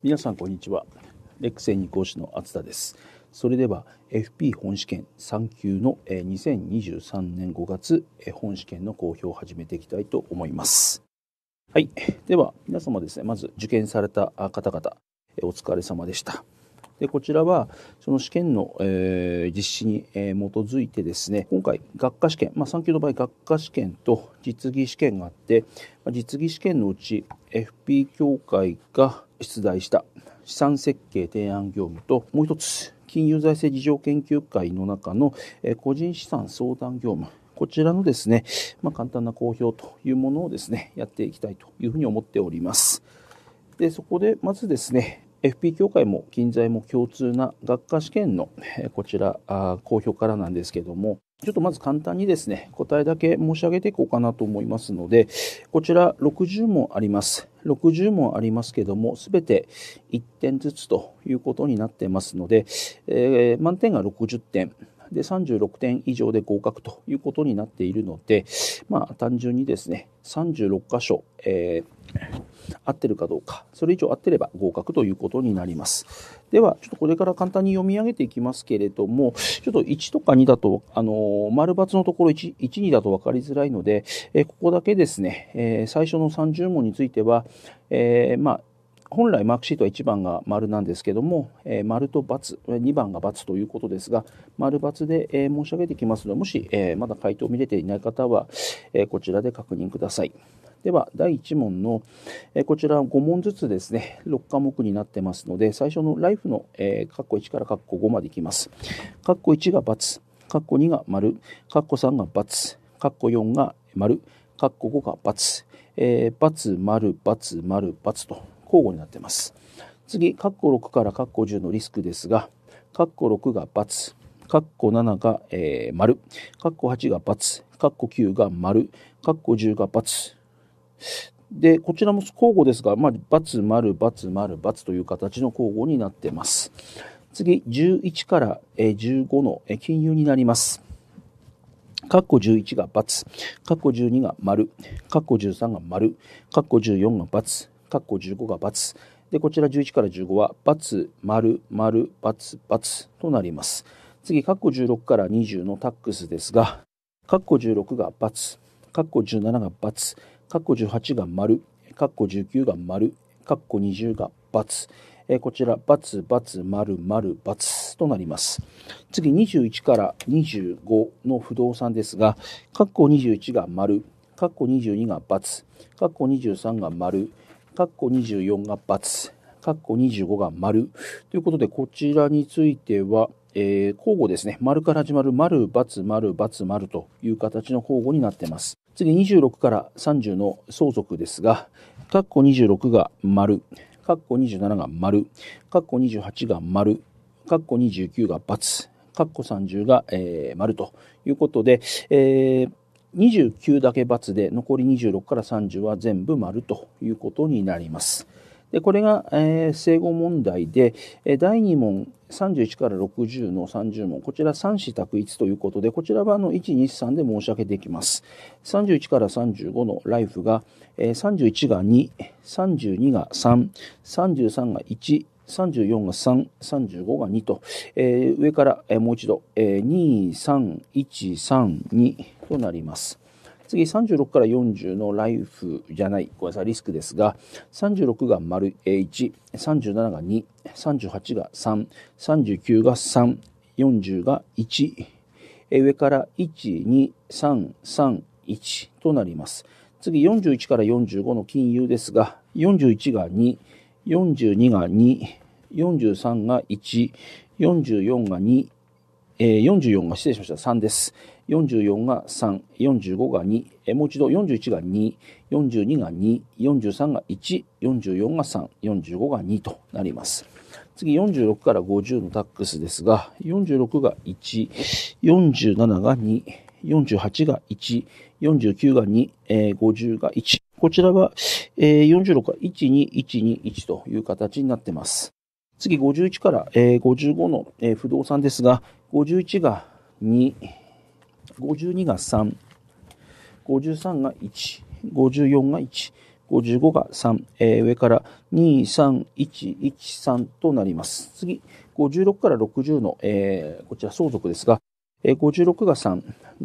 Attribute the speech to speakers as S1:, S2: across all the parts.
S1: 皆さんこんにちは。レックス演技講師の厚田です。それでは FP 本試験3級の2023年5月本試験の公表を始めていきたいと思います。はい。では皆様ですね、まず受験された方々、お疲れ様でした。でこちらはその試験の、えー、実施に、えー、基づいてですね今回学科試験、まあ、3級の場合学科試験と実技試験があって、まあ、実技試験のうち FP 協会が出題した資産設計提案業務ともう一つ金融財政事情研究会の中の個人資産相談業務こちらのですね、まあ、簡単な公表というものをですね、やっていきたいというふうに思っております。で、そこでまずですね、FP 協会も金材も共通な学科試験のこちら公表からなんですけどもちょっとまず簡単にですね、答えだけ申し上げていこうかなと思いますので、こちら60問あります。60問ありますけども、すべて1点ずつということになってますので、えー、満点が60点。で、36点以上で合格ということになっているので、まあ、単純にですね、36箇所、えー、合ってるかどうか、それ以上合ってれば合格ということになります。では、ちょっとこれから簡単に読み上げていきますけれども、ちょっと1とか2だと、あのー、丸抜のところ1、1、2だと分かりづらいので、えー、ここだけですね、えー、最初の30問については、えー、まあ、本来マークシートは1番が丸なんですけども、えー、丸と×、2番が×ということですが、丸×で、えー、申し上げてきますので、もし、えー、まだ回答を見れていない方は、えこちらで確認ください。では、第1問の、えこちら5問ずつですね、6科目になってますので、最初のライフの、えー、カッコ1からカッコ5までいきます。カッコ1が×、カッコ2が丸、カッコ3が×、カッコ4が丸、カッコ5が×、えー、×丸、×丸、×と交互になってます。次、カッコ6からカッコ10のリスクですが、カッコ6が×、カッコ7が、えー、丸、カッコ8が×、カッコ9が丸、カッコ10が×、で、こちらも交互ですが、まあ、×、丸、×、丸、×という形の交互になっています。次、11から15の金融になります。括弧11が×、括弧12が丸、括弧13が丸、括弧14が×、括弧15が×。で、こちら11から15は×、丸、丸、×、×となります。次、括弧16から20のタックスですが、括弧16が×、括弧17が×、括弧18が丸、括弧19が丸、括弧20が×。こちら、×、×、丸、丸、×となります。次、21から25の不動産ですが、括弧21が丸、括弧22が×、括弧23が丸、括弧24が×、括弧25が丸。ということで、こちらについては、えー、交互ですね。丸から始まる丸、×、丸、×、丸という形の交互になっています。次26から30の相続ですが、括弧26が丸、括弧27が丸、括弧28が丸、括弧29が×、括弧30が、えー、丸ということで、えー29だけ×で残り26から30は全部丸ということになります。でこれが、えー、正誤問題で、え第2問31から60の30問、こちら3子択一ということで、こちらはあの1、2、3で申し上げていきます。31から35のライフが、えー、31が2、32が3、33が1、34が3、35が2と、えー、上から、えー、もう一度、えー、2、3、1、3、2となります。次36から40のライフじゃない、ごめんなさい、リスクですが、36が丸1、37が2、38が3、39が3、40が1、上から1、2、3、3、1となります。次41から45の金融ですが、41が2、42が2、43が1、44が2、えー、44が失礼しました。3です。44が3、45が2、えもう一度41が2、42が2、43が1、44が3、45が2となります。次46から50のタックスですが、46が1、47が2、48が1、49が2、えー、50が1。こちらは、えー、46が1、2、1、2、1という形になっています。次51から、えー、55の、えー、不動産ですが、51が2、52が3、53が1、54が1、55が3、えー、上から2、3、1、1、3となります。次、56から60の、えー、こちら相続ですが、えー、56が3、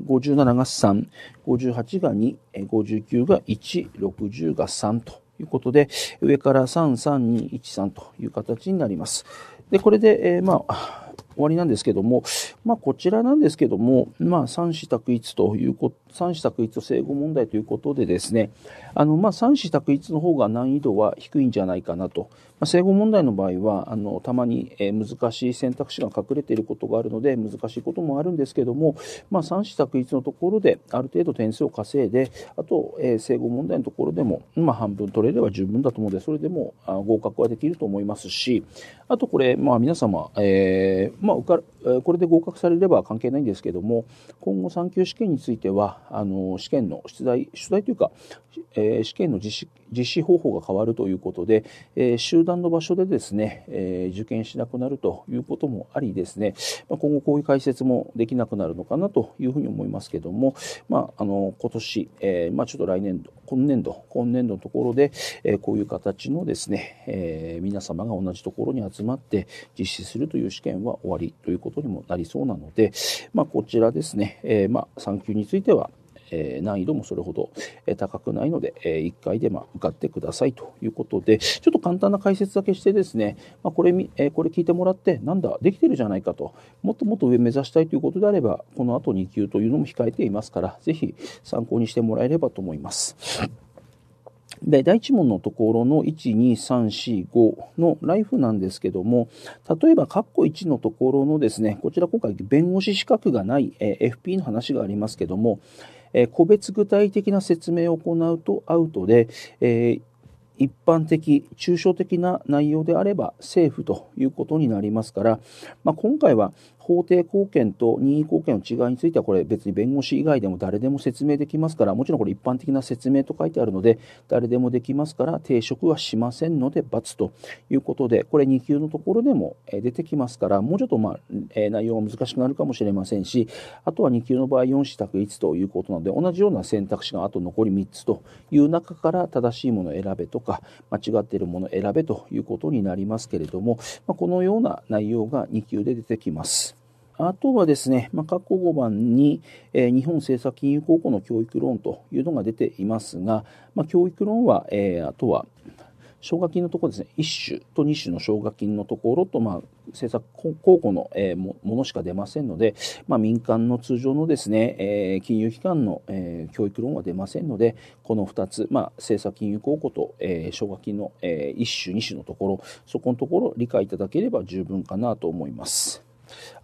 S1: 57が3、58が2、えー、59が1、60が3ということで、上から3、3、2、1、3という形になります。で、これで、えー、まあ、終わりなんですけども、まあ、こちらなんですけども、まあ、三子択一ということ、三子択一正誤問題ということでですね、あの、まあ、三子択一の方が難易度は低いんじゃないかなと。まあ、正誤問題の場合は、あの、たまに、え難しい選択肢が隠れていることがあるので、難しいこともあるんですけども、まあ、三子択一のところで、ある程度点数を稼いで、あと、えー、整問題のところでも、まあ、半分取れれば十分だと思うので、それでも合格はできると思いますし、あとこれ、まあ、皆様、えー、まあ、これで合格されれば関係ないんですけども今後3級試験についてはあの試験の出題出題というか、えー、試験の実施実施方法が変わるということで、えー、集団の場所でですね、えー、受験しなくなるということもありですね、まあ、今後こういう解説もできなくなるのかなというふうに思いますけども、まあ、あの今年、えまあ、ちょっと来年度今年度、今年度のところで、えこういう形のですね、え皆様が同じところに集まって実施するという試験は終わりということにもなりそうなので、まあ、こちらですね、えまあ、産休については、え難易度もそれほど高くないので、え1回でま受かってくださいということで、ちょっと簡単な解説だけしてですね、まこれ、えこれ聞いてもらって、なんだ、できてるじゃないかと、もっともっと上目指したいということであれば、この後2級というのも控えていますから、是非参考にしてもらえればと思います。で、第1問のところの1、2、3、4、5のライフなんですけども、例えば、カッコ1のところのですね、こちら今回弁護士資格がない、え FP の話がありますけども、え個別具体的な説明を行うとアウトで、えー一般的、抽象的な内容であれば政府ということになりますから、まあ、今回は法定貢献と任意貢献の違いについては、これ別に弁護士以外でも誰でも説明できますから、もちろんこれ一般的な説明と書いてあるので、誰でもできますから、抵触はしませんので、×ということで、これ2級のところでも出てきますから、もうちょっと、まあえ内容が難しくなるかもしれませんし、あとは2級の場合、4子択1ということなので、同じような選択肢があと残り3つという中から正しいものを選べとか、間違っているものを選べということになりますけれども、まこのような内容が2級で出てきます。あとはですね、まあ、括弧5番に、えー、日本政策金融高校の教育ローンというのが出ていますが、まあ、教育ローンは、えー、あとは奨学金のところですね、1種と2種の奨学金のところと、まあ、政策公庫の、えー、ものしか出ませんので、まあ、民間の通常のですね、えー、金融機関の、えー、教育ローンは出ませんので、この2つ、まあ、政策金融公庫と、え奨学金の、え1種、2種のところ、そこのところ理解いただければ十分かなと思います。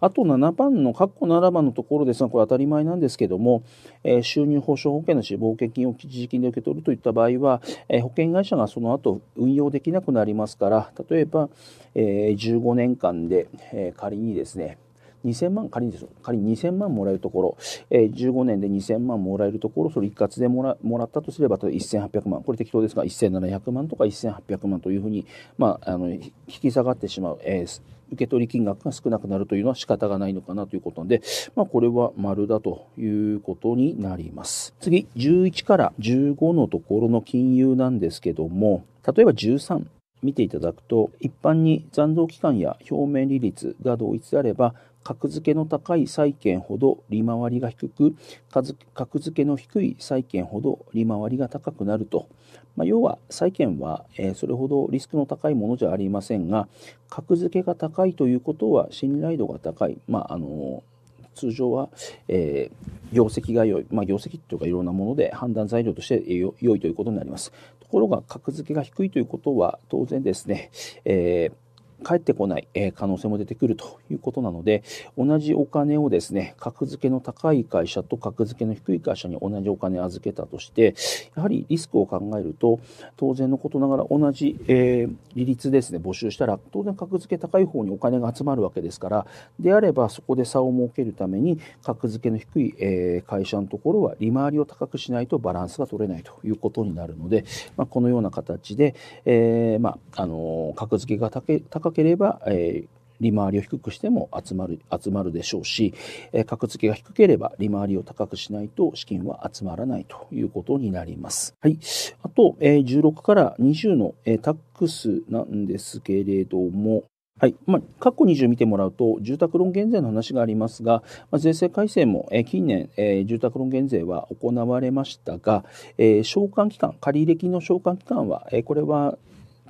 S1: あと7番の、括弧7番のところですが、これ当たり前なんですけども、えー、収入保障保険の死亡保金を一時金で受け取るといった場合は、えー、保険会社がその後運用できなくなりますから、例えば、えー、15年間で、え仮にですね、2000万仮にです仮に2000万もらえるところ、えー、15年で2000万もらえるところそれ一括でもらもらったとすれば1800万これ適当ですが1700万とか1800万というふうに、まあ、あの引き下がってしまう、えー受け取り金額が少なくなるというのは仕方がないのかなということで、まあ、これは丸だということになります。次、11から15のところの金融なんですけども、例えば13。見ていただくと、一般に残存期間や表面利率が同一であれば、格付けの高い債券ほど利回りが低く、格付けの低い債券ほど利回りが高くなるとまあ、要は債券は、えー、それほどリスクの高いものじゃありませんが格付けが高いということは信頼度が高い、まああの通常は、えー、業績が良い、まあ、業績というかいろんなもので判断材料として良いということになりますところが格付けが低いということは当然ですね、えー返ってこない、え可能性も出てくるということなので、同じお金をですね、格付けの高い会社と格付けの低い会社に同じお金を預けたとして、やはりリスクを考えると、当然のことながら同じ、えー、利率ですね、募集したら、当然格付け高い方にお金が集まるわけですから、であればそこで差を設けるために、格付けの低い、え会社のところは利回りを高くしないとバランスが取れないということになるので、まあ、このような形で、えー、まあ、あの格付けが高高ければ、えー、利回りを低くしても集まる、集まるでしょうし、えー、格付けが低ければ利回りを高くしないと資金は集まらないということになります。はい。あと、えー、16から20の、えー、タックスなんですけれども、はい。まあ、過去20見てもらうと、住宅ローン減税の話がありますが、まあ、税制改正も、えー、近年、えー、住宅ローン減税は行われましたが、えー、償還期間、借入金の償還期間は、えー、これは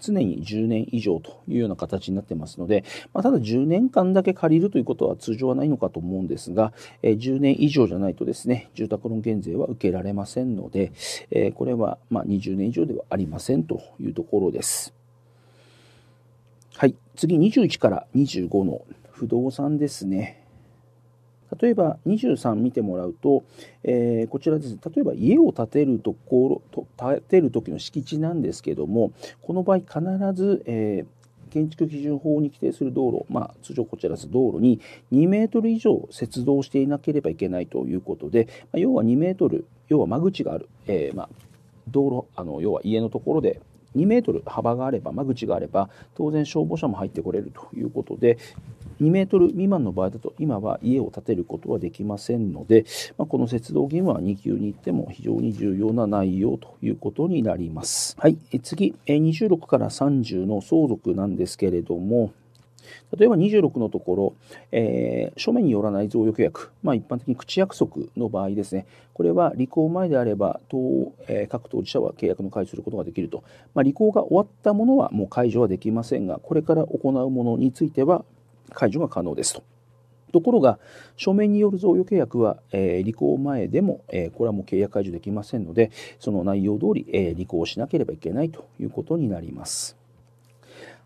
S1: 常に10年以上というような形になってますので、まあ、ただ10年間だけ借りるということは通常はないのかと思うんですが、えー、10年以上じゃないとですね、住宅ローン減税は受けられませんので、えー、これはま20年以上ではありませんというところです。はい、次21から25の不動産ですね。例えば23見てもらうと、えー、こちらです例えば家を建てるところ建てる時の敷地なんですけどもこの場合必ず、えー建築基準法に規定する道路、まあ、通常こちらです道路に2メートル以上接道していなければいけないということで、まあ、要は2メートル要は間口がある、えー、まあ、道路あの要は家のところで2メートル幅があれば間口があれば当然消防車も入ってこれるということで2メートル未満の場合だと今は家を建てることはできませんので、まあ、この接道義務は2級に行っても非常に重要な内容ということになります。はい、次、26から30の相続なんですけれども、例えば26のところ、えー、書面によらない贈与契約、まあ、一般的に口約束の場合ですね、これは履行前であれば当、えー、各当事者は契約の解除することができると、まあ、履行が終わったものはもう解除はできませんが、これから行うものについては解除が可能ですと。ところが、書面による贈与契約は、えー、履行前でも、えー、これはもう契約解除できませんので、その内容通り、えー、履行しなければいけないということになります。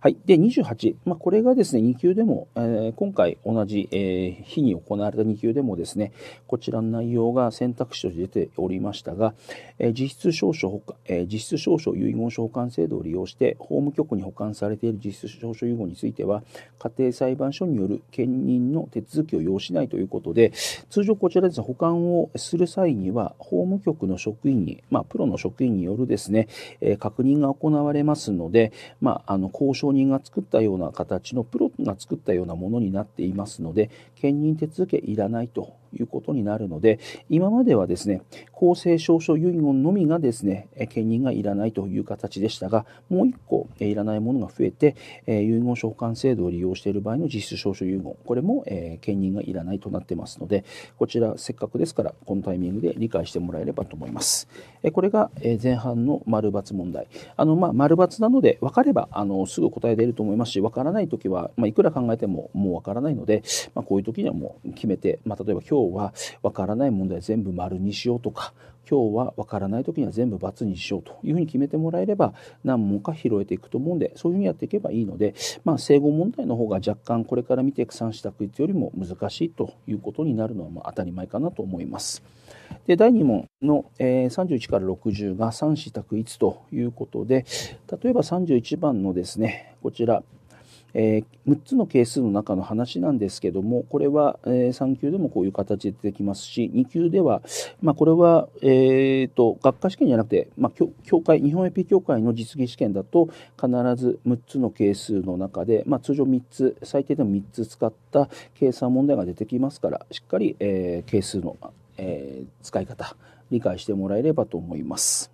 S1: はい。で、28。まあ、これがですね、2級でも、えー、今回同じ、えー、日に行われた2級でもですね、こちらの内容が選択肢として出ておりましたが、えー、実質証書保管、え実質証書遺言書保管制度を利用して、法務局に保管されている実質証書遺言については、家庭裁判所による兼任の手続きを要しないということで、通常こちらですね、保管をする際には、法務局の職員に、まあ、プロの職員によるですね、え確認が行われますので、まあ、あの、交渉人が作ったような形のプロが作ったようなものになっていますので兼任手続きいらないということになるので、今まではですね、公正証書遺言のみがですね、兼任がいらないという形でしたが、もう1個いらないものが増えて、遺言書保管制度を利用している場合の実質証書遺言、これも兼任がいらないとなってますので、こちらせっかくですから、このタイミングで理解してもらえればと思います。これが前半の丸抜問題。あの、まあ、丸抜なので、分かれば、あの、すぐ答え出ると思いますし、分からないときは、まあ、いくら考えてももう分からないので、まあ、こういうときにはもう決めて、まあ、例えば今日今日はわからない問題全部丸にしようとか今日はわからない時には全部×にしようというふうに決めてもらえれば何問か拾えていくと思うんでそういうふうにやっていけばいいので、まあ、整合問題の方が若干これから見ていく3子択一よりも難しいということになるのはまあ当たり前かなと思います。で第2問の、えー、31から60が3子択一ということで例えば31番のですねこちらえー、6つの係数の中の話なんですけども、これは、えー、3級でもこういう形で出てきますし、2級では、まあ、これは、えーと、学科試験じゃなくて、まあ、教会日本エピ協会の実技試験だと、必ず6つの係数の中で、まあ、通常3つ、最低でも3つ使った計算問題が出てきますから、しっかり、えー、係数の、えー、使い方、理解してもらえればと思います。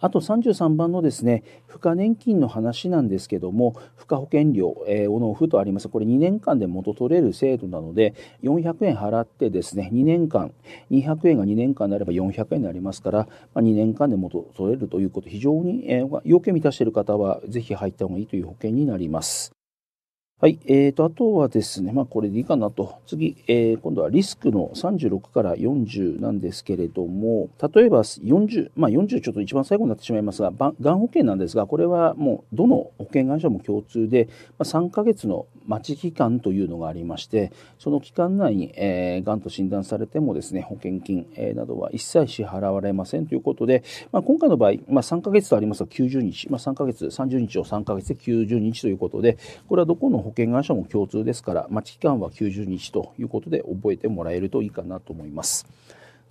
S1: あと33番のですね、付加年金の話なんですけども、付加保険料、えー、お納とあります。これ2年間で元取れる制度なので、400円払ってですね、2年間、200円が2年間であれば400円になりますから、まあ、2年間で元取れるということ、非常に、えー、要件満たしている方は、ぜひ入った方がいいという保険になります。はい。えーと、あとはですね、まあこれでいいかなと。次、えー、今度はリスクの36から40なんですけれども、例えば40、まあ40ちょっと一番最後になってしまいますが、がん保険なんですが、これはもうどの保険会社も共通で、まあ、3ヶ月の待ち期間というのがありまして、その期間内に、えー、がんと診断されてもですね、保険金、えー、などは一切支払われませんということで、まあ、今回の場合、まあ、3ヶ月とありますが90日、まあ、3ヶ月、30日を3ヶ月で90日ということで、これはどこの保険会社も共通ですから、待ち期間は90日ということで覚えてもらえるといいかなと思います。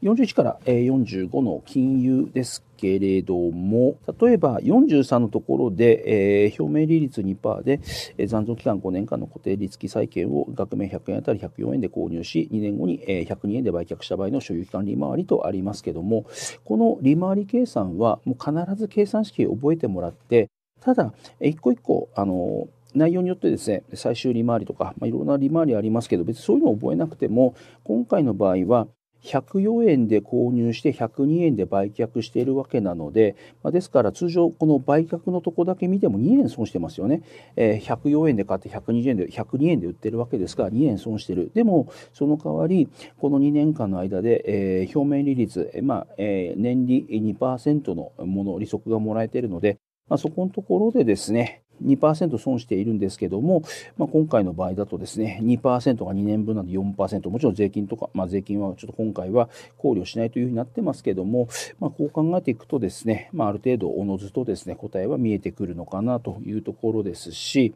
S1: 41から45の金融ですけれども、例えば43のところで、えー、表明利率2%で、えー、残存期間5年間の固定利付債券を額面100円あたり104円で購入し、2年後に、えー、102円で売却した場合の所有期間利回りとありますけども、この利回り計算はもう必ず計算式を覚えてもらって、ただ、一個一個、あの内容によってですね最終利回りとか、まあ、いろんな利回りありますけど別にそういうのを覚えなくても今回の場合は104円で購入して102円で売却しているわけなので、まあ、ですから通常この売却のとこだけ見ても2円損してますよね、えー、104円で買って120円で102円で売ってるわけですから2円損してるでもその代わりこの2年間の間で、えー、表面利率、まあえー、年利2%のもの利息がもらえているので、まあ、そこのところでですね2%損しているんですけども、まあ、今回の場合だとですね2%が2年分なんで4%もちろん税金とか、まあ、税金はちょっと今回は考慮しないというふうになってますけども、まあ、こう考えていくとですね、まあ、ある程度おのずとですね答えは見えてくるのかなというところですし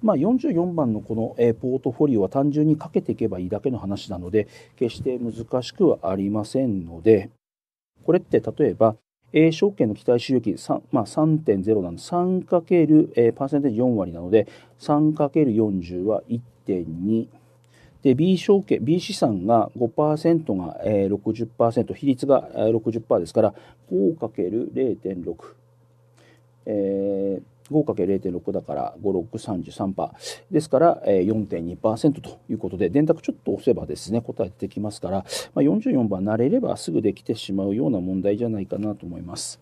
S1: まあ、44番のこの、えポートフォリオは単純にかけていけばいいだけの話なので決して難しくはありませんのでこれって例えば A 証券の期待収益 3,、まあ、3.0なんで 3× えー、パーセンテージ4割なので 3×40 は1.2で B 証券 B 資産が5%が、えー、60%比率が、えー、60%ですから 5×0.6 えー 5×0.6 だから5633%パーですから、え4.2%ということで電卓ちょっと押せばですね答え出てきますから、まあ、44番慣れればすぐできてしまうような問題じゃないかなと思います。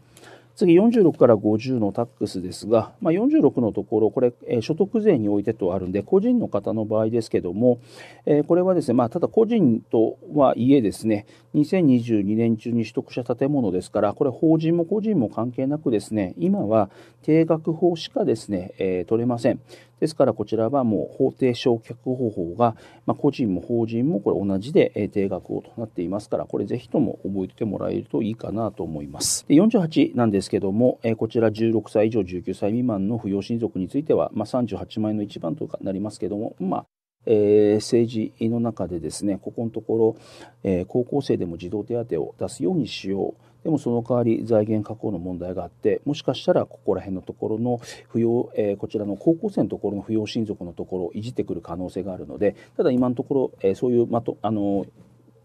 S1: 次46から50のタックスですが、まあ、46のところ、これ、えー、所得税においてとあるんで、個人の方の場合ですけども、えー、これはですね、まあ、ただ個人とはいえですね、2022年中に取得した建物ですから、これ法人も個人も関係なくですね、今は定額法しかですね、えー、取れません。ですからこちらはもう法定償却方法が、まあ、個人も法人もこれ同じで定額をとなっていますから、これぜひとも覚えてもらえるといいかなと思います。で48なんですけども、えこちら16歳以上19歳未満の扶養親族については、まあ、38万円の一番となりますけども、まあえー、政治の中でですね、ここのところ、えー、高校生でも児童手当を出すようにしよう、でもその代わり財源確保の問題があってもしかしたらここら辺のところの扶養、えー、こちらの高校生のところの扶養親族のところをいじってくる可能性があるのでただ今のところ、えー、そういうまとあの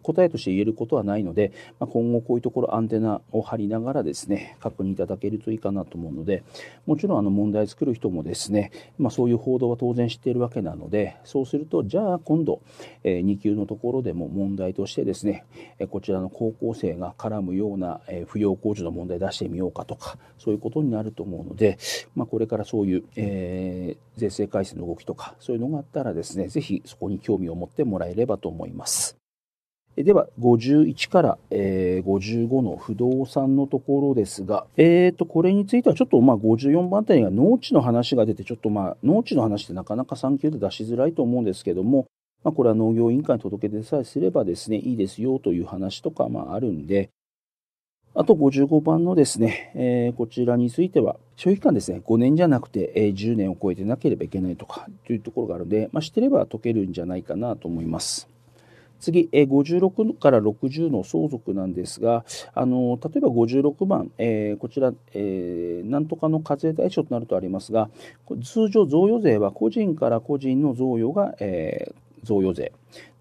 S1: 答えとして言えることはないので、まあ、今後こういうところアンテナを張りながらですね、確認いただけるといいかなと思うので、もちろんあの問題作る人もですね、まあ、そういう報道は当然知っているわけなので、そうすると、じゃあ今度、えー、2級のところでも問題としてですね、えこちらの高校生が絡むような、え扶養控除の問題出してみようかとか、そういうことになると思うので、まあ、これからそういう、えー、税制改正の動きとか、そういうのがあったらですね、ぜひそこに興味を持ってもらえればと思います。では、51から、えー、55の不動産のところですが、えー、と、これについてはちょっと、まあ、54番手には農地の話が出て、ちょっとまあ、農地の話ってなかなか産休で出しづらいと思うんですけども、まあ、これは農業委員会に届け出さえすればですね、いいですよという話とか、まあ、あるんで、あと55番のですね、えー、こちらについては、消費期間ですね、5年じゃなくて、えー、10年を超えてなければいけないとか、というところがあるので、まあ、知ってれば解けるんじゃないかなと思います。次、56から60の相続なんですが、あの例えば56番、えー、こちら、えー、なんとかの課税対象となるとありますが、通常、贈与税は個人から個人の贈与が、えー、贈与税。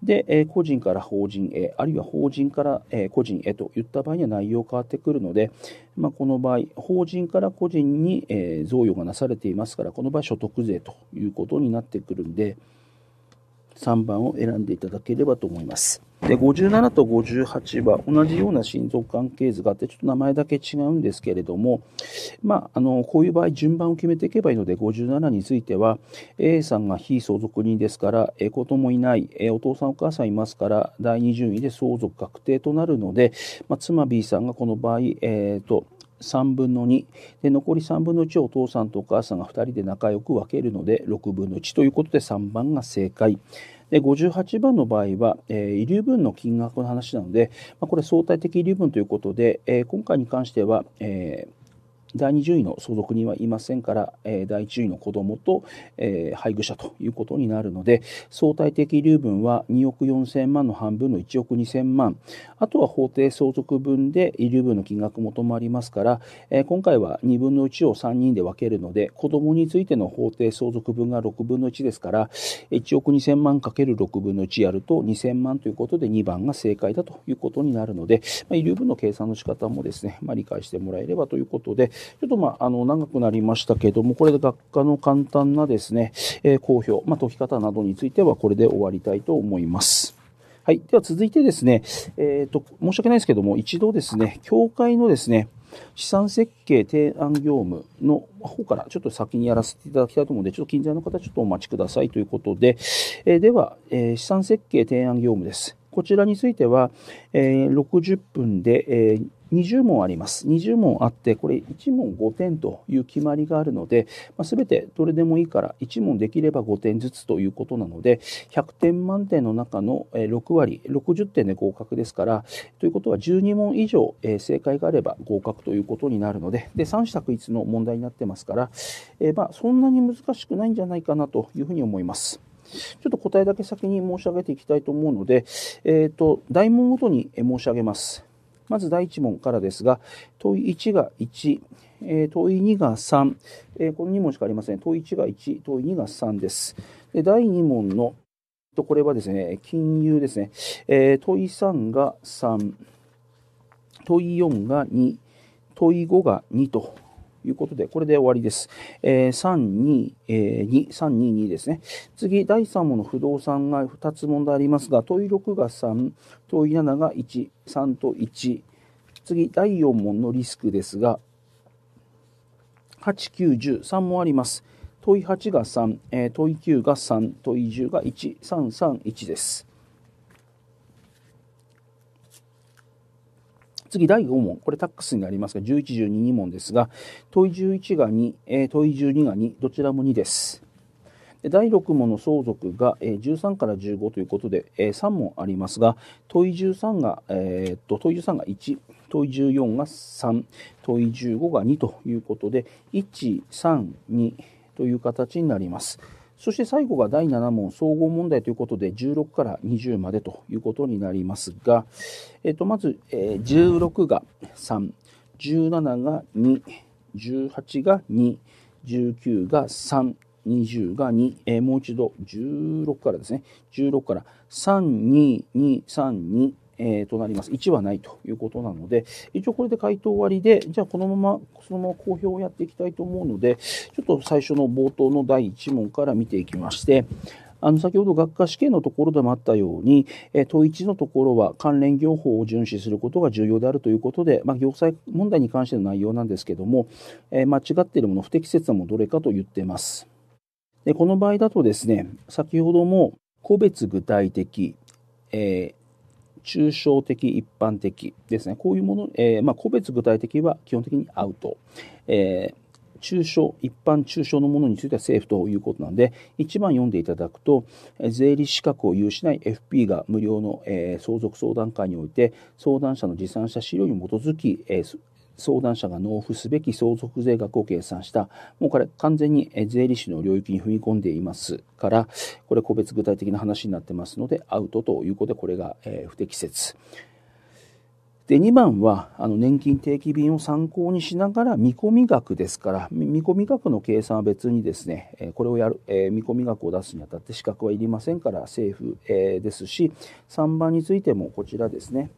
S1: で、え個人から法人へ、あるいは法人から、え個人へといった場合には内容変わってくるので、まあ、この場合、法人から個人に、え贈与がなされていますから、この場合、所得税ということになってくるんで、3番を選んでいただければと思います。で、57と58は同じような親族関係図があって、ちょっと名前だけ違うんですけれども、まあ、あの、こういう場合、順番を決めていけばいいので、57については、A さんが非相続人ですから、え子供いない、えお父さんお母さんいますから、第2順位で相続確定となるので、まあ、妻 B さんがこの場合、えっ、ー、と、3分の2で残り3分の1をお父さんとお母さんが2人で仲良く分けるので6分の1ということで3番が正解で58番の場合は、えー、遺留分の金額の話なので、まあ、これ相対的遺留分ということで、えー、今回に関しては、えー第20位の相続人はいませんから、えー、第1位の子供と、えー、配偶者ということになるので、相対的留分は2億4000万の半分の1億2000万、あとは法定相続分で遺留分の金額も止まりますから、えー、今回は2分の1を3人で分けるので、子供についての法定相続分が6分の1ですから、1億2000万かける6分の1やると2000万ということで2番が正解だということになるので、まあ、留分の計算の仕方もですね、まあ、理解してもらえればということで、ちょっとまあ、あの、長くなりましたけども、これで学科の簡単なですね、えー、公表、まあ、解き方などについてはこれで終わりたいと思います。はい。では続いてですね、えっ、ー、と、申し訳ないですけども、一度ですね、教会のですね、資産設計提案業務の方からちょっと先にやらせていただきたいと思うので、ちょっと近在の方ちょっとお待ちくださいということで、えー、では、えー、資産設計提案業務です。こちらについては、えー、60分で、えー20問あります。20問あって、これ1問5点という決まりがあるので、まあ、全てどれでもいいから1問できれば5点ずつということなので、100点満点の中の6割、60点で合格ですから、ということは12問以上正解があれば合格ということになるので、で、三者択一の問題になってますから、えー、まあそんなに難しくないんじゃないかなというふうに思います。ちょっと答えだけ先に申し上げていきたいと思うので、えっ、ー、と、大問ごとに申し上げます。まず第1問からですが、問い1が1、え問い2が3、えー、この2問しかありません。問い1が1、問い2が3です。で第2問の、とこれはですね、金融ですね。えー、問い3が3、問い4が2、問い5が2ということで、これで終わりです。えー、322、えー、322ですね。次、第3問の不動産が2つ問題ありますが、問い6が3、問い7が1、3と1。次、第4問のリスクですが、8、9、10、3問あります。問い8が3、えー、問い9が3、問い10が1、3、3、1です。次、第5問。これタックスになりますが、11、12、2問ですが、問い11が2、えー、問い12が2、どちらも2です。で第6問の相続が、えー、13から15ということで、えー、3問ありますが、問い13が、えー、っと、問い13が1、問い14が3、問い15が2ということで、1、3、2という形になります。そして最後が第7問、総合問題ということで、16から20までということになりますが、えっ、と、まず、えー、16が3、17が2、18が2、19が3、20が2、えー、もう一度16からですね、16から3、2、2、3、2、えー、となります。1はないということなので、一応これで回答終わりで、じゃあこのまま、そのまま公表をやっていきたいと思うので、ちょっと最初の冒頭の第1問から見ていきまして、あの、先ほど学科試験のところでもあったように、え統一のところは関連業法を遵守することが重要であるということで、まあ、行政問題に関しての内容なんですけども、えー、間違っているもの、不適切なものどれかと言ってます。で、この場合だとですね、先ほども、個別具体的、えー抽象的、一般的ですね。こういうもの、えー、まあ、個別具体的は基本的にアウト。えー、抽象、一般抽象のものについては政府ということなんで、1番読んでいただくと、税理資格を有しない FP が無料の、えー、相続相談会において、相談者の持参者資料に基づき、えー、相談者が納付すべき相続税額を計算した、もうこれ完全に税理士の領域に踏み込んでいますから、これ個別具体的な話になってますので、アウトということで、これが不適切。で2番はあの年金定期便を参考にしながら見込み額ですから見込み額の計算は別にですねこれをやる、えー、見込み額を出すにあたって資格はいりませんから政府、えー、ですし3番についてもこちらですね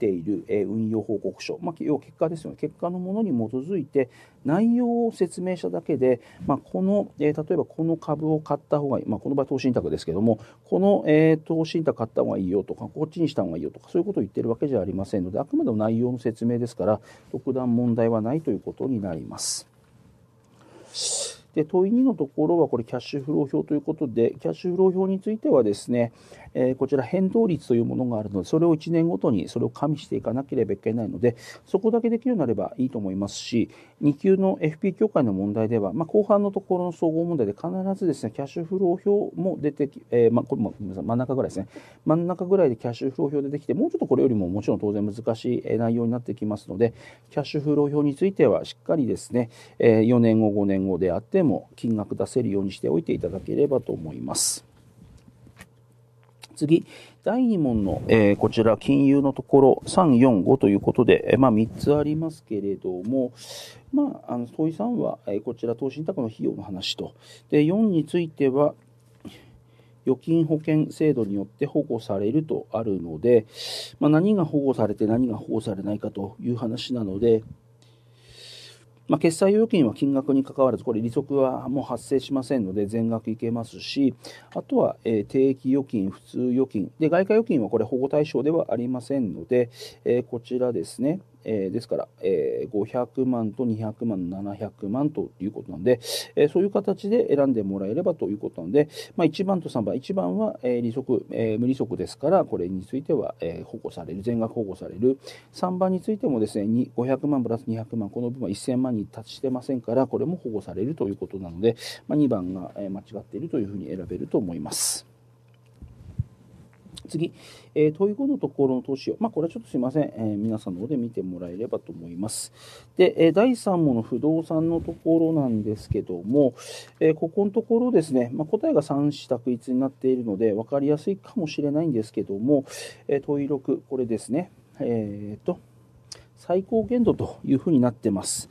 S1: ている、え運用報告書、まあ、要は結果ですよね、結果のものに基づいて、内容を説明しただけで、まあ、この、え例えばこの株を買った方がいい、まあ、この場合投資信託ですけども、この、え投資信託買った方がいいよとか、こっちにした方がいいよとか、そういうことを言ってるわけじゃありませんので、あくまでも内容の説明ですから、特段問題はないということになります。で問い2のところはこれキャッシュフロー表ということでキャッシュフロー表についてはですね、えー、こちら変動率というものがあるのでそれを1年ごとにそれを加味していかなければいけないのでそこだけできるようになればいいと思いますし2級の FP 協会の問題では、まあ、後半のところの総合問題で必ずですねキャッシュフロー表も出てき、えーまこれもごめんなさい真ん中ぐらいですね真ん中ぐらいでキャッシュフロー表でできてもうちょっとこれよりももちろん当然難しい内容になってきますのでキャッシュフロー表についてはしっかりですね、えー、4年後5年後であっても金額出せるようにしておいていただければと思います。次、第2問の、えー、こちら、金融のところ、3、4、5ということで、えー、まあ、3つありますけれども、まあ、あの、問い3は、えー、こちら、投資信託の費用の話と、で、4については、預金保険制度によって保護されるとあるので、まあ、何が保護されて何が保護されないかという話なので、まあ、決済預金は金額に関わらず、これ利息はもう発生しませんので、全額いけますし、あとは、え定期預金、普通預金、で、外貨預金はこれ保護対象ではありませんので、えこちらですね、えー、ですから、えー、500万と200万、700万ということなので、えー、そういう形で選んでもらえればということなので、まあ、1番と3番、1番は、えー、利息、えー、無利息ですから、これについては、えー、保護される、全額保護される、3番についてもですね、500万プラス200万、この分は1000万に達してませんから、これも保護されるということなので、まあ、2番が間違っているというふうに選べると思います。次、えー、問い5のところの投資を、まあ、これはちょっとすいません、えー、皆さんの方で見てもらえればと思います。で、えー、第3問の不動産のところなんですけども、えここのところですね、まあ、答えが3子択一になっているので分かりやすいかもしれないんですけども、え問い6、これですね、えっと、最高限度というふうになってます。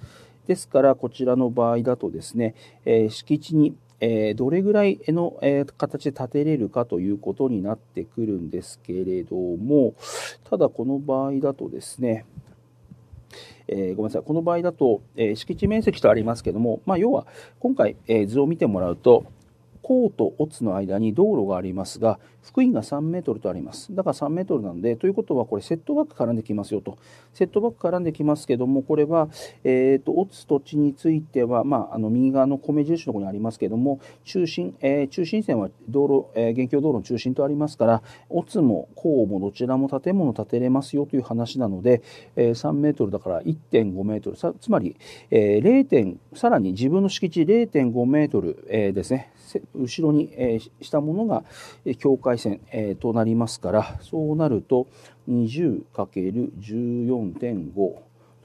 S1: ですから、こちらの場合だとですね、え敷地にえー、どれぐらいの、えー、形で立てれるかということになってくるんですけれども、ただこの場合だとですね、えー、ごめんなさい、この場合だと、え敷地面積とありますけども、まあ、要は今回、え図を見てもらうと、甲と乙の間に道路がありますが、福音が3メートルとあります。だから3メートルなんで、ということはこれセットバック絡んできますよと。セットバック絡んできますけども、これは、えっ、ー、と、落つ土地については、まあ、あの、右側の米印のところにありますけども、中心、えー、中心線は道路、えー、現況道路の中心とありますから、落つも甲もどちらも建物建てれますよという話なので、えー、3メートルだから1.5メートル、さつまり、えー、0点、さらに自分の敷地0.5メートル、えー、ですね、後ろに、えー、したものが、え境界えー、となりますからそうなると 20×14.5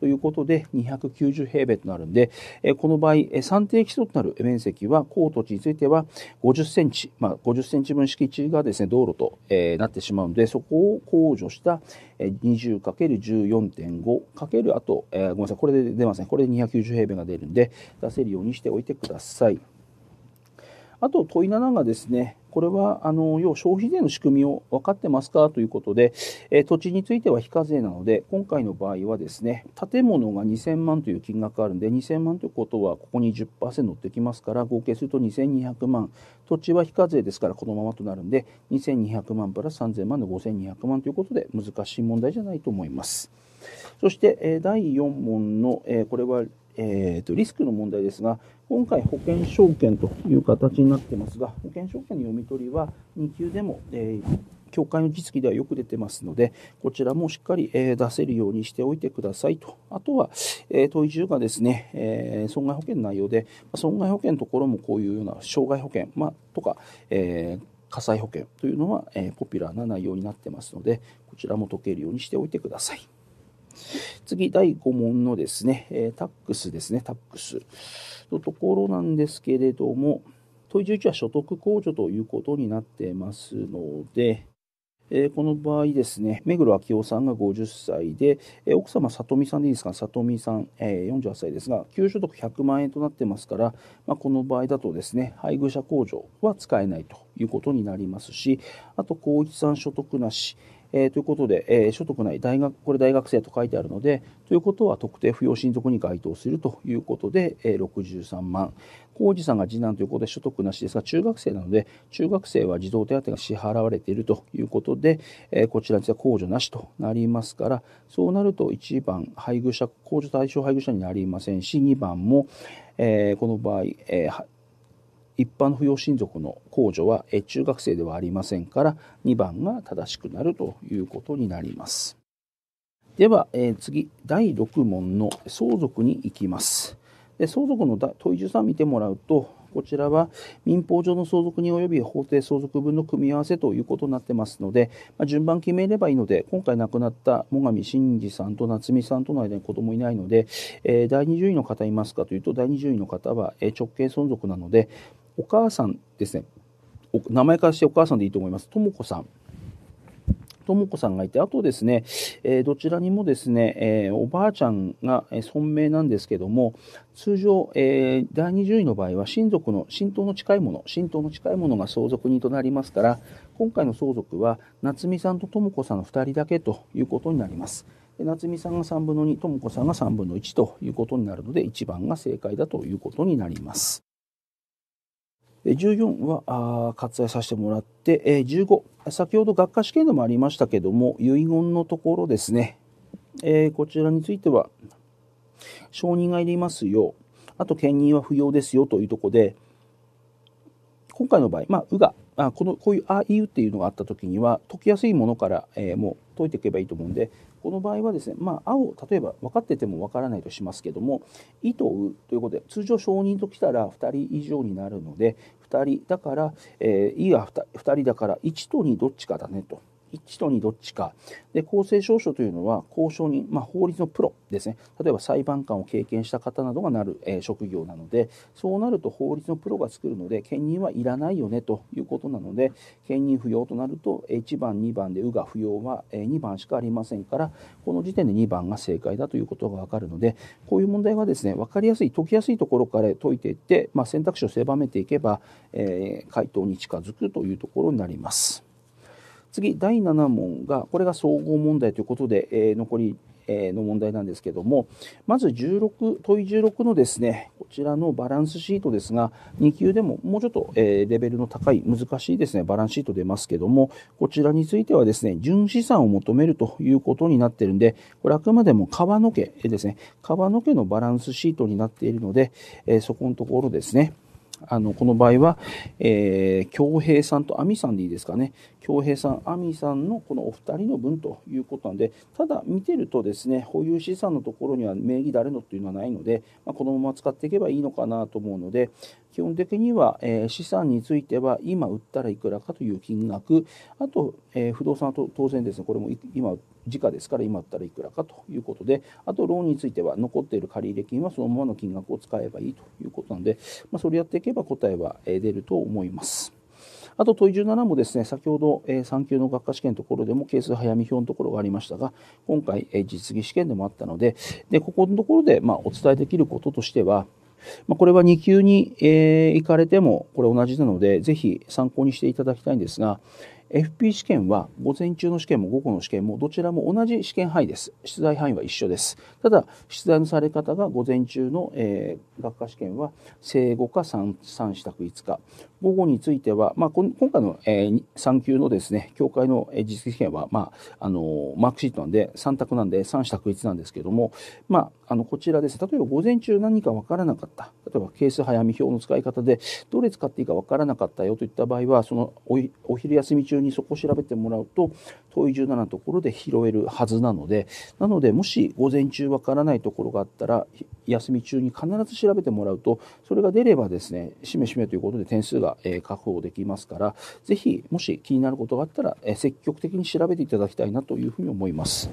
S1: ということで290平米となるんで、えこの場合、え算定基礎となる面積は、高土地については50センチ、まあ、50センチ分敷地がですね、道路と、えなってしまうので、そこを控除した、え 20×14.5× あと、えごめんなさい、これで出ますね。これで290平米が出るんで、出せるようにしておいてください。あと問い7がですね、これは、あの、要消費税の仕組みを分かってますかということで、え土地については非課税なので、今回の場合はですね、建物が2000万という金額があるんで、2000万ということは、ここに10%乗ってきますから、合計すると2200万。土地は非課税ですから、このままとなるんで、2200万プラス3000万の5200万ということで、難しい問題じゃないと思います。そして、え第4問の、えこれはえーと、リスクの問題ですが、今回保険証券という形になってますが、保険証券の読み取りは2級でも、えー、協会の実技ではよく出てますので、こちらもしっかり、えー、出せるようにしておいてくださいと。あとは、えー、問い10がですね、えー、損害保険の内容で、損害保険のところもこういうような障害保険、まあ、とか、えー火災保険というのは、えー、ポピュラーな内容になってますので、こちらも解けるようにしておいてください。次、第5問のですね、えタックスですね、タックスのところなんですけれども、問い11は所得控除ということになってますので、えー、この場合ですね、目黒昭夫さんが50歳で、えー、奥様、里美さんでいいですか、里美さん、えー、48歳ですが、給所得100万円となってますから、まあ、この場合だとですね、配偶者控除は使えないということになりますし、あと、高一さん所得なし、えー、ということで、えー、所得ない大学、これ大学生と書いてあるので、ということは特定扶養親族に該当するということで、えー、63万。浩二さんが次男ということで所得なしですが、中学生なので、中学生は児童手当が支払われているということで、えー、こちらについては控除なしとなりますから、そうなると1番、配偶者、控除対象配偶者になりませんし、2番も、えー、この場合、えー一般の扶養親族の控除は中学生ではありませんから2番が正しくなるということになります。では、次第6問の相続に行きます。で相続の問い順さ見てもらうとこちらは民法上の相続人及び法定相続分の組み合わせということになってますので、まあ、順番決めればいいので今回亡くなった最上真司さんと夏美さんとの間に子供いないので、えー、第20位の方いますかというと第20位の方は直系存続なのでお母さんですね名前からしてお母さんでいいと思いますとも子さんとも子さんがいて、あとですね、えー、どちらにもですね、えー、おばあちゃんが存命なんですけども、通常、えー、第20位の場合は親族の、神道の近いもの、神道の近いものが相続人となりますから、今回の相続は、夏美さんととも子さんの2人だけということになります。で夏美さんが3分の2、とも子さんが3分の1ということになるので、1番が正解だということになります。14は割愛させてもらって、え15、先ほど学科試験でもありましたけども、遺言のところですね、えこちらについては、承認がいりますよ、あと兼任は不要ですよというところで、今回の場合、まあ、うがあこのこういう「あいう」っていうのがあった時には解きやすいものから、えー、もう解いていけばいいと思うんでこの場合はですね、まあ、あを例えば分かってても分からないとしますけども、意とうということで、通常承認ときたら2人以上になるので、2人だから、えー、いが 2, 2人だから1と2どっちかだねと。1と2どっちか。で、公正証書というのは、交渉人、まあ、法律のプロですね。例えば裁判官を経験した方などがなる、えー、職業なので、そうなると法律のプロが作るので、兼任はいらないよねということなので、兼任不要となると、1番、2番で「う」が不要は2番しかありませんから、この時点で2番が正解だということがわかるので、こういう問題はですね、分かりやすい、解きやすいところから解いていって、まあ、選択肢を狭めていけば、えー、回答に近づくというところになります。次、第7問が、これが総合問題ということで、えー、残り、えの問題なんですけども、まず16、問16のですね、こちらのバランスシートですが、2級でももうちょっと、えレベルの高い、難しいですね、バランスシート出ますけども、こちらについてはですね、純資産を求めるということになってるんで、これあくまでも川の家ですね、川の家のバランスシートになっているので、えそこのところですね、あの、この場合は、えー、京平さんと亜美さんでいいですかね。京平さん、亜美さんのこのお二人の分ということなんで、ただ見てるとですね、保有資産のところには名義誰のというのはないので、まあ、このまま使っていけばいいのかなと思うので、基本的には、えー、資産については今売ったらいくらかという金額、あと、えー、不動産と当然ですね、これも今時価ですから今だったらいくらかということで、あとローンについては残っている借入金はそのままの金額を使えばいいということなので、まあ、それやっていけば答えは出ると思います。あと問い17もですね、先ほど、3級の学科試験のところでも係数早見表のところがありましたが、今回、実技試験でもあったので、で、ここのところで、まお伝えできることとしては、まこれは2級に、え行かれても、これ同じなので、ぜひ参考にしていただきたいんですが、FP 試験は午前中の試験も午後の試験もどちらも同じ試験範囲です。出題範囲は一緒です。ただ、出題のされ方が午前中の、えー、学科試験は正後か 3, 三試択5日、午後については、まあ、今回の、えー、3級のですね、協会の実績試験は、まあ、あのー、マークシートなんで、3択なんで、三者択一なんですけども、まあ、あの、こちらです。例えば午前中何かわからなかった。例えばケース早見表の使い方で、どれ使っていいかわからなかったよといった場合は、そのお、お昼休み中にそこを調べてもらうと、問い17のところで拾えるはずなので、なので、もし午前中わからないところがあったら、休み中に必ず調べてもらうと、それが出ればですね、しめしめということで点数がが、え確保できますから、ぜひ、もし気になることがあったら、え積極的に調べていただきたいなというふうに思います。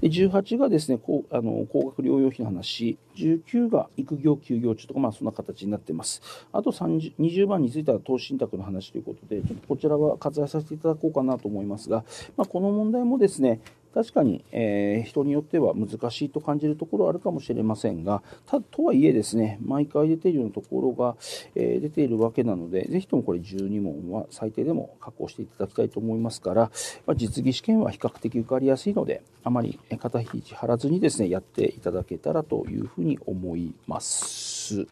S1: で18がですね、こうあの高額療養費の話、19が育業休業中とか、まあ、そんな形になってます。あと30 20番については投資信託の話ということで、ちょっとこちらは割愛させていただこうかなと思いますが、まあ、この問題もですね、確かに、えー、人によっては難しいと感じるところあるかもしれませんが、たとはいえですね、毎回出ているようなところが、えー、出ているわけなので、ぜひともこれ12問は最低でも確保していただきたいと思いますから、まあ、実技試験は比較的受かりやすいので、あまり肩肘張らずにですね、やっていただけたらというふうに思います。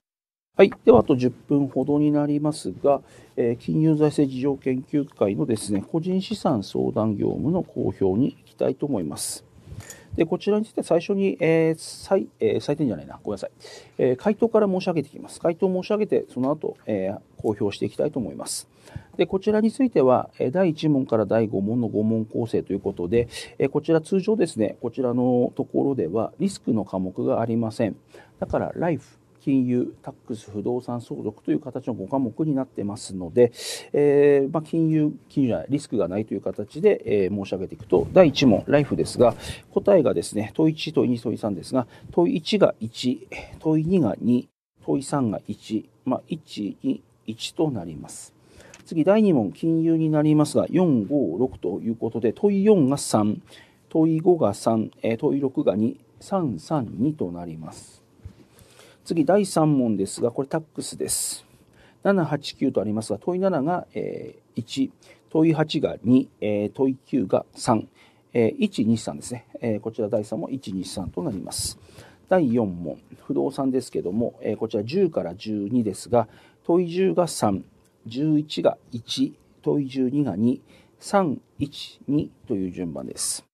S1: はい。では、あと10分ほどになりますが、えー、金融財政事情研究会のですね、個人資産相談業務の公表にたいと思います。でこちらについて最初に、えー最えー、最低じゃないな、ごめんなさい、えー、回答から申し上げていきます。回答を申し上げて、その後、えー、公表していきたいと思います。でこちらについては、第1問から第5問の5問構成ということで、えこちら通常ですね、こちらのところではリスクの科目がありません。だから、ライフ、金融、タックス、不動産相続という形の5科目になってますので、えー、まあ、金融、金融はリスクがないという形で、えー、申し上げていくと、第1問、ライフですが、答えがですね、問1、問2、問3ですが、問1が1、問2が2、問3が1、まあ、1、2、1となります。次、第2問、金融になりますが、4、5、6ということで、問4が3、問5が3、問6が2、3、3、2となります。次、第3問ですが、これタックスです。789とありますが、問い7が、えー、1、問い8が2、えー、問い9が3、えー、1、2、3ですね、えー。こちら第3問、1、2、3となります。第4問、不動産ですけども、えー、こちら10から12ですが、問い10が3、11が1、問い12が2、3、1、2という順番です。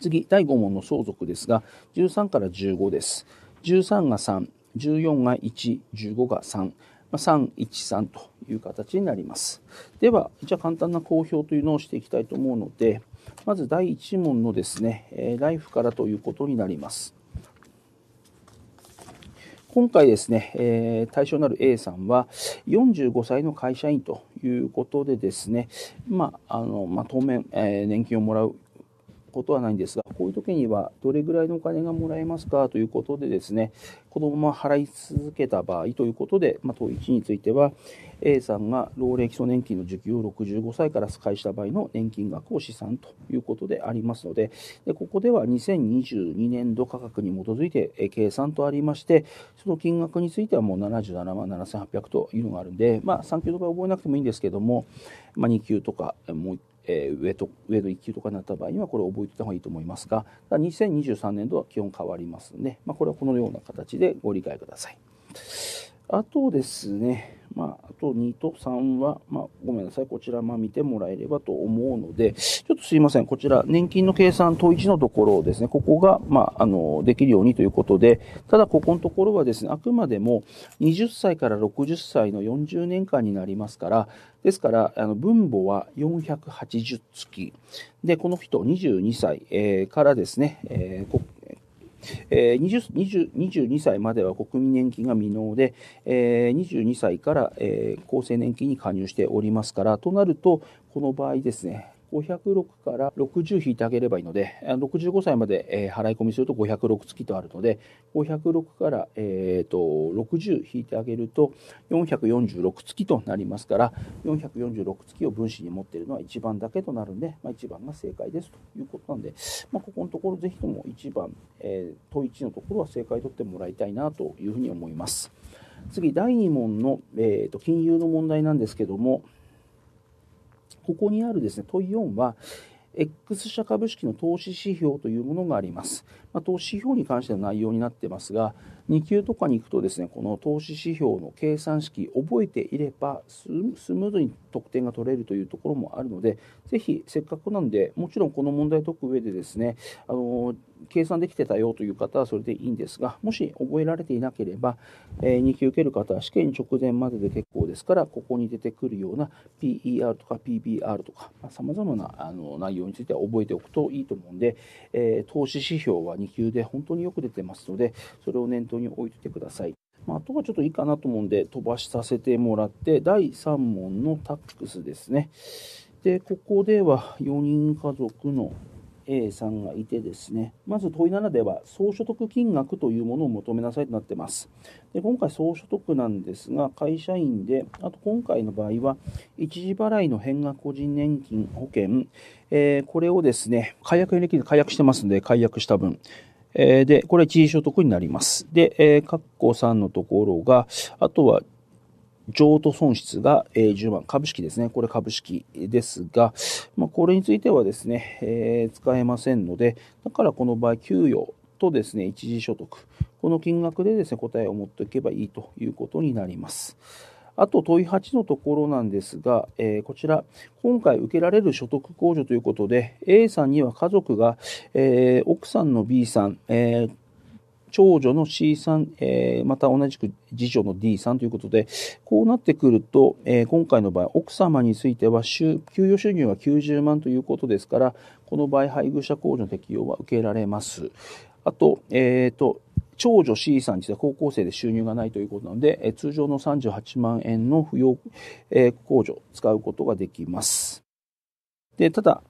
S1: 次、第5問の相続ですが、13から15です。13が3、14が1、15が3、まあ、3、1、3という形になります。では、一応簡単な公表というのをしていきたいと思うので、まず第1問のですね、えー、ライフからということになります。今回ですね、えー、対象になる A さんは45歳の会社員ということでですね、まあ、あの、まあ、当面、えー、年金をもらうことはないんですが、こういう時にはどれぐらいのお金がもらえますかということでですね、このまま払い続けた場合ということで、まあ、当については、A さんが老齢基礎年金の受給を65歳から開始した場合の年金額を試算ということでありますので、でここでは2022年度価格に基づいて計算とありまして、その金額についてはもう77万7800というのがあるんで、まあ、3級とか覚えなくてもいいんですけども、まあ、2級とかもう1えー、上と上の1級とかになった場合にはこれを覚えておいた方がいいと思いますが2023年度は基本変わりますので、まあ、これはこのような形でご理解ください。あとですね、まあ、あと2と3は、まあ、ごめんなさい。こちら、まあ、見てもらえればと思うので、ちょっとすいません。こちら、年金の計算統一のところですね。ここが、まあ、あの、できるようにということで、ただ、ここのところはですね、あくまでも20歳から60歳の40年間になりますから、ですから、あの、分母は480月。で、この人22歳、えー、からですね、えーえー、2 2 2歳までは国民年金が未納で、えー、22歳から、えー、厚生年金に加入しておりますからとなるとこの場合ですね506から60引いてあげればいいので、65歳まで、払い込みすると506付きとあるので、506から、えーと、60引いてあげると446付きとなりますから、446付きを分子に持っているのは1番だけとなるんで、まあ、1番が正解ですということなんで、まあ、ここのところぜひとも1番、えー、1のところは正解取ってもらいたいなというふうに思います。次、第2問の、えーと金融の問題なんですけども、ここにあるですね、問4は、X 社株式の投資指標というものがあります。まあ、投資指標に関しての内容になってますが、2級とかに行くとですね、この投資指標の計算式、覚えていればスムーズに得点が取れるというところもあるので、ぜひせっかくなんで、もちろんこの問題解く上でですね、あの計算できてたよという方はそれでいいんですが、もし覚えられていなければ、えー、2級受ける方は試験直前までで結構ですから、ここに出てくるような PER とか PBR とか、さまざ、あ、まなあの内容については覚えておくといいと思うんで、えー、投資指標は2級で本当によく出てますので、それを念頭に置いててください。まあ、あとはちょっといいかなと思うんで、飛ばしさせてもらって、第3問のタックスですね。で、ここでは4人家族の A さんがいてですね、まず問い7では、総所得金額というものを求めなさいとなってます。で今回、総所得なんですが、会社員で、あと今回の場合は、一時払いの変額個人年金保険、えー、これをですね、解約返金で解約してますので、解約した分、えー、で、これは一時所得になります。で、えー、括弧3のところが、あとは譲渡損失が、え10万。株式ですね。これ株式ですが、まあ、これについてはですね、えー、使えませんので、だからこの場合、給与とですね、一時所得。この金額でですね、答えを持っておけばいいということになります。あと問い8のところなんですが、えー、こちら、今回受けられる所得控除ということで、A さんには家族が、えー、奥さんの B さん、えー長女の C さん、えー、また同じく次女の D さんということで、こうなってくると、えー、今回の場合、奥様については給与収入が90万ということですから、この場合、配偶者控除の適用は受けられます。あと、えっ、ー、と、長女 C さんについては高校生で収入がないということなので、え通常の38万円の扶養、え控除使うことができます。で、ただ、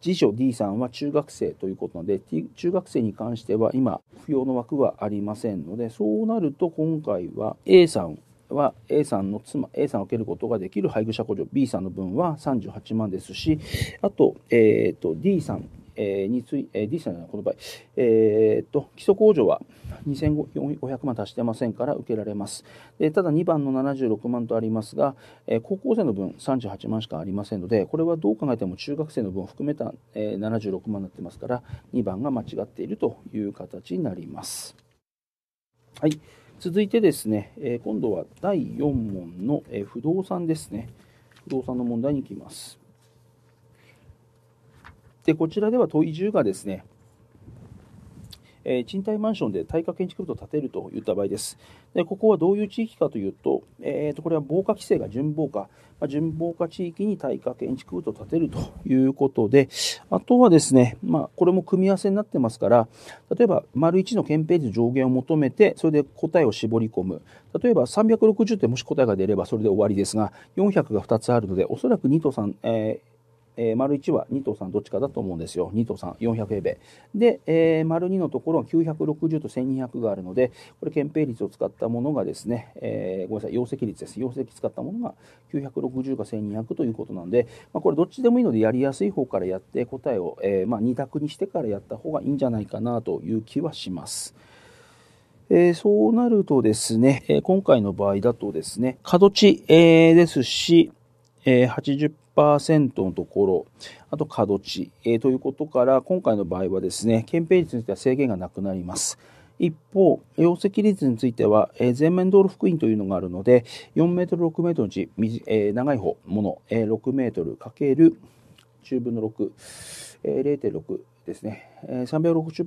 S1: 次女 D さんは中学生ということなので、中学生に関しては今、扶養の枠はありませんので、そうなると今回は A さんは A さんの妻、A さんを受けることができる配偶者控除、B さんの分は38万ですし、あと、えっ、ー、と、D さん、えについ、えー、D さのこの場合、えー、っと、基礎控除は2500万足してませんから受けられます。でただ2番の76万とありますが、えー、高校生の分38万しかありませんので、これはどう考えても中学生の分を含めた、えー、76万になってますから、2番が間違っているという形になります。はい。続いてですね、え今度は第4問の、え不動産ですね。不動産の問題に行きます。で、こちらでは都移住がですね、えー、賃貸マンションで耐火建築物を建てるといった場合です。でここはどういう地域かというと、えー、とこれは防火規制が順防火、まあ、防火地域に耐火建築物を建てるということで、あとはですね、まあ、これも組み合わせになってますから、例えば、丸1の憲兵ーの上限を求めて、それで答えを絞り込む。例えば、360点もし答えが出ればそれで終わりですが、400が2つあるので、おそらく2と3、えーえー、丸1は2と3どっちかだと思うんですよ。2と3、400平米。で、えー、丸2のところは960と1200があるので、これ、憲兵率を使ったものがですね、えー、ごめんなさい、容積率です。容積使ったものが960か1200ということなんで、まあ、これどっちでもいいので、やりやすい方からやって答えを、えー、まあ、2択にしてからやった方がいいんじゃないかなという気はします。えー、そうなるとですね、え今回の場合だとですね、角地、えですし、えー、80%のところ、あと過地、値、えー、ということから、今回の場合はですね、憲兵率については制限がなくなります。一方、容積率については、えー、前面道路福員というのがあるので、4メートル、6メートルのうち、えー、長い方もの、えー、6メートルかける10分の6、えー、0.6、ですね、え360%、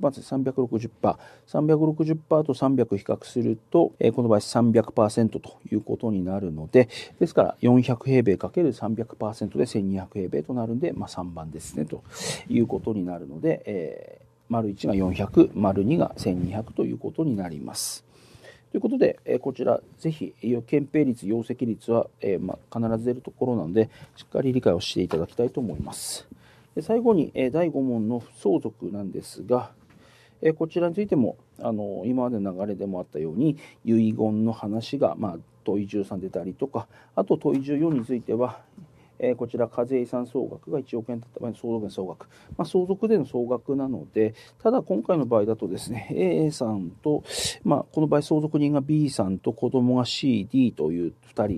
S1: 360%、360%と300比較すると、えこの場合300%ということになるので、ですから400平米 ×300% で1200平米となるんで、まあ、3番ですね、ということになるので、えー、丸1が400、丸2が1200ということになります。ということで、えこちら、ぜひ、憲兵率、容積率は、えま必ず出るところなので、しっかり理解をしていただきたいと思います。最後に、え第5問の相続なんですが、えこちらについてもあの今までの流れでもあったように遺言の話が、まあ、問い13出たりとかあと問い14についてはえー、こちら課税遺産総額が1億円だった場合の相続の総額、まあ、相続税の総額なので、ただ今回の場合だとですね、A さんと、まあ、この場合相続人が B さんと子供が C、D という2人と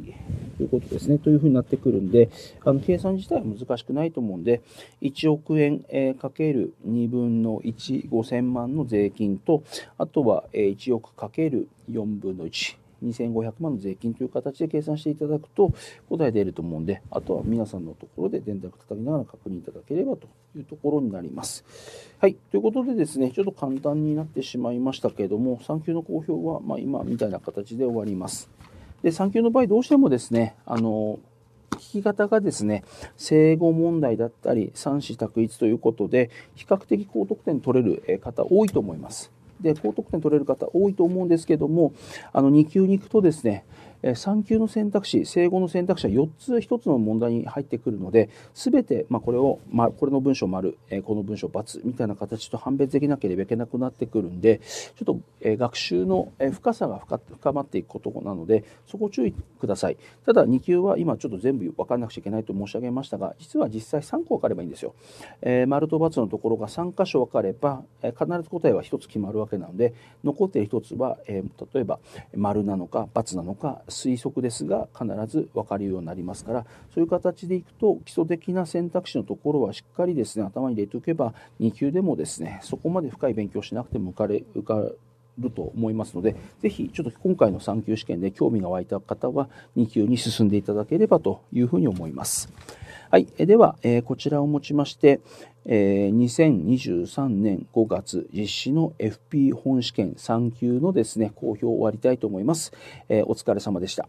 S1: いうことですね、というふうになってくるんで、あの計算自体は難しくないと思うんで、1億円、えー、かける2分の1、5000万の税金と、あとは、え1億かける4分の1。2500万の税金という形で計算していただくと答え出ると思うんで、あとは皆さんのところで電卓叩きながら確認いただければというところになります。はい。ということでですね、ちょっと簡単になってしまいましたけれども、3級の公表は、ま今みたいな形で終わります。で、3級の場合どうしてもですね、あの、聞き方がですね、生後問題だったり、3。子択一ということで、比較的高得点取れる方多いと思います。で、高得点取れる方多いと思うんですけども、あの、2級に行くとですね、産休の選択肢、生後の選択肢は4つ1つの問題に入ってくるので、すべて、まあ、これを、まあ、これの文章丸、えこの文章×みたいな形と判別できなければいけなくなってくるんで、ちょっと、え学習の深さが深まっていくことなので、そこ注意ください。ただ、2級は今ちょっと全部分かんなくちゃいけないと申し上げましたが、実は実際3個分かればいいんですよ。えー、丸と×のところが3箇所分かれば、え必ず答えは1つ決まるわけなので、残っている1つは、え例えば、丸なのか×なのか、推測ですが必ず分かるようになりますからそういう形でいくと基礎的な選択肢のところはしっかりですね頭に入れておけば2級でもですねそこまで深い勉強しなくても受かれ受かると思いますのでぜひちょっと今回の3級試験で興味が湧いた方は2級に進んでいただければというふうに思います。はい。では、えー、こちらをもちまして、えー、2023年5月実施の FP 本試験3級のですね、公表を終わりたいと思います。えー、お疲れ様でした。